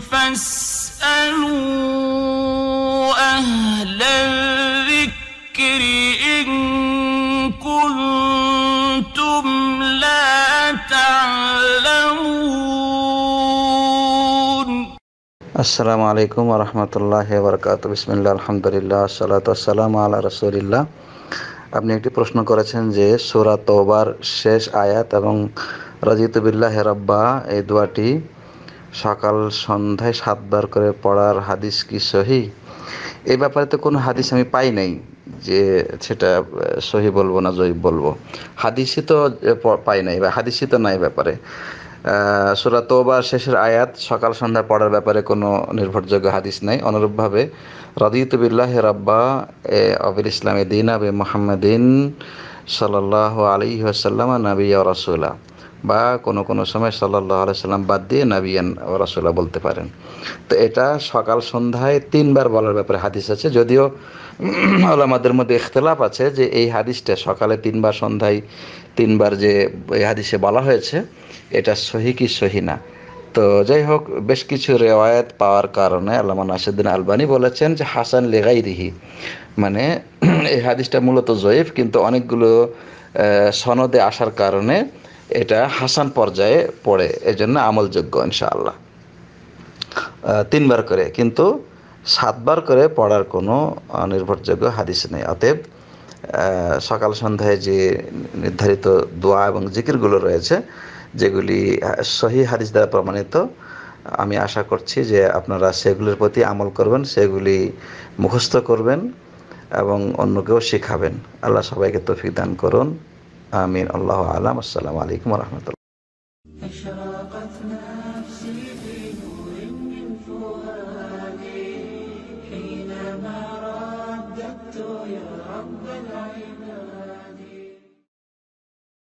আসসালামু আলাইকুম রহমতুল্লাহ বরকাত বিসমিল্লা আলহামদুলিল্লাহ সালাত আসসালাম আল্লাহ রসুলিল্লাহ আপনি একটি প্রশ্ন করেছেন যে সুরা তোবার শেষ আয়াত এবং রাজিত বিল্লাহ রব্বা এই দুয়াটি সকাল সন্ধ্যায় সাতবার করে পড়ার হাদিস কি সহি এ ব্যাপারে তো কোনো হাদিস আমি পাই নাই যে সেটা সহি বলবো না জয়ীব বলবো হাদিসই তো পাই নাই বা হাদিসই তো নাই ব্যাপারে সুরা বা শেষের আয়াত সকাল সন্ধ্যা পড়ার ব্যাপারে কোনো নির্ভরযোগ্য হাদিস নাই অনুরূপভাবে রদিতুবিল্লাহ রাব্বা এ আবির ইসলাম দিন আবে মোহাম্মদিন সাল্লাহ আলী আসাল্লাম নাবি রসুল্লাহ বা কোনো কোনো সময় সাল্লাহ আলাইসাল্লাম বাদ দিয়ে নাবিয়ান রাসুল্লাহ বলতে পারেন তো এটা সকাল সন্ধ্যায় তিনবার বলার ব্যাপারে হাদিস আছে যদিও আমাদের মধ্যে ইখতলাফ আছে যে এই হাদিসটা সকালে তিনবার সন্ধ্যায় তিনবার যে এই হাদিসে বলা হয়েছে এটা সহি কি সহি না তো যাই হোক বেশ কিছু রেওয়ায়ত পাওয়ার কারণে আল্লাহ নাসিদ্দিন আলবানি বলেছেন যে হাসান লেগাই রিহি মানে এই হাদিসটা মূলত জয়ীফ কিন্তু অনেকগুলো সনদে আসার কারণে এটা হাসান পর্যায়ে পড়ে এজন্য আমলযোগ্য ইনশাআল্লাহ তিনবার করে কিন্তু সাতবার করে পড়ার কোনো নির্ভরযোগ্য হাদিস নেই অতএব সকাল সন্ধ্যায় যে নির্ধারিত দোয়া এবং জিকিরগুলো রয়েছে যেগুলি সহি হাদিস দ্বারা প্রমাণিত আমি আশা করছি যে আপনারা সেগুলির প্রতি আমল করবেন সেগুলি মুখস্থ করবেন এবং অন্যকেও শেখাবেন আল্লাহ সবাইকে তফিক দান করুন آمين الله أعلم والسلام عليكم ورحمة الله أشرقت نفسي في نور من فؤادي حينما رددت يا رب العباد